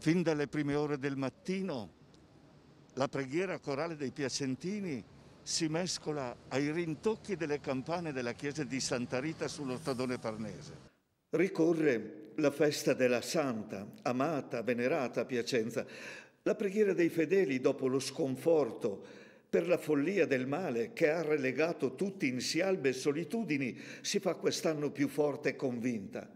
fin dalle prime ore del mattino la preghiera corale dei Piacentini si mescola ai rintocchi delle campane della chiesa di Santa Rita sullo stradone parnese. Ricorre la festa della santa, amata, venerata Piacenza, la preghiera dei fedeli dopo lo sconforto, per la follia del male che ha relegato tutti in sialbe e solitudini, si fa quest'anno più forte e convinta.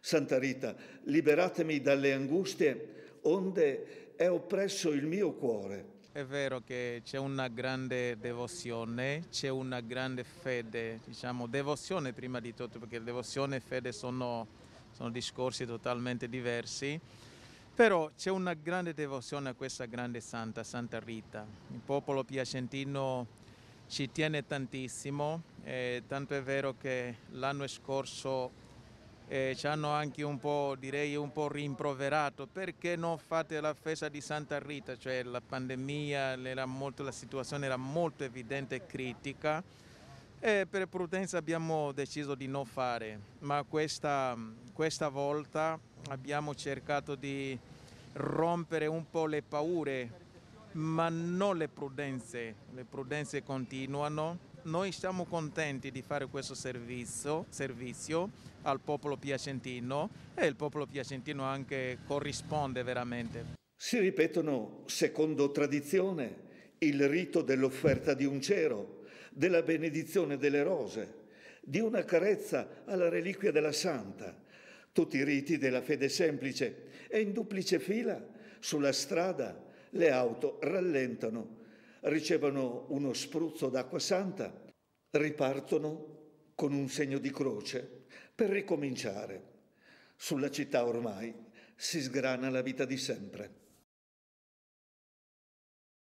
Santa Rita, liberatemi dalle angustie onde è oppresso il mio cuore. È vero che c'è una grande devozione, c'è una grande fede, diciamo devozione prima di tutto, perché devozione e fede sono, sono discorsi totalmente diversi. Però c'è una grande devozione a questa grande santa, Santa Rita. Il popolo piacentino ci tiene tantissimo, tanto è vero che l'anno scorso eh, ci hanno anche un po', direi, un po' rimproverato, perché non fate la festa di Santa Rita? Cioè la pandemia, molto, la situazione era molto evidente e critica e per prudenza abbiamo deciso di non fare, ma questa, questa volta abbiamo cercato di rompere un po' le paure, ma non le prudenze, le prudenze continuano noi siamo contenti di fare questo servizio, servizio al popolo piacentino e il popolo piacentino anche corrisponde veramente. Si ripetono, secondo tradizione, il rito dell'offerta di un cero, della benedizione delle rose, di una carezza alla reliquia della santa, tutti i riti della fede semplice e in duplice fila sulla strada le auto rallentano ricevono uno spruzzo d'acqua santa, ripartono con un segno di croce per ricominciare. Sulla città ormai si sgrana la vita di sempre.